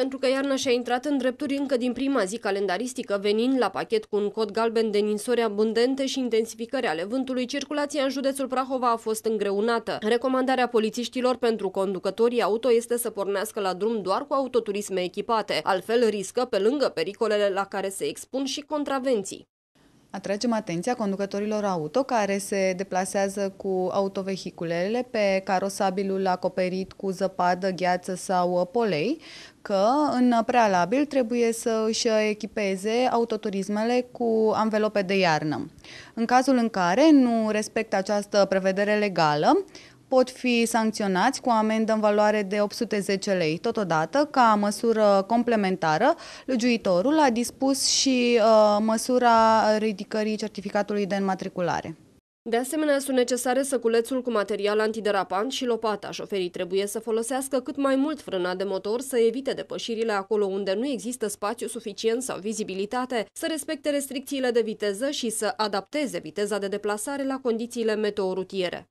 pentru că iarna și-a intrat în drepturi încă din prima zi calendaristică, venind la pachet cu un cod galben de ninsori abundente și intensificări ale vântului, circulația în județul Prahova a fost îngreunată. Recomandarea polițiștilor pentru conducătorii auto este să pornească la drum doar cu autoturisme echipate, altfel riscă pe lângă pericolele la care se expun și contravenții. Atragem atenția conducătorilor auto care se deplasează cu autovehiculele pe carosabilul acoperit cu zăpadă, gheață sau uh, polei, că în prealabil trebuie să își echipeze autoturismele cu anvelope de iarnă. În cazul în care nu respectă această prevedere legală, pot fi sancționați cu amendă în valoare de 810 lei. Totodată, ca măsură complementară, legiuitorul a dispus și uh, măsura ridicării certificatului de înmatriculare. De asemenea, sunt necesare săculețul cu material antiderapant și lopata. Șoferii trebuie să folosească cât mai mult frâna de motor, să evite depășirile acolo unde nu există spațiu suficient sau vizibilitate, să respecte restricțiile de viteză și să adapteze viteza de deplasare la condițiile meteorutiere.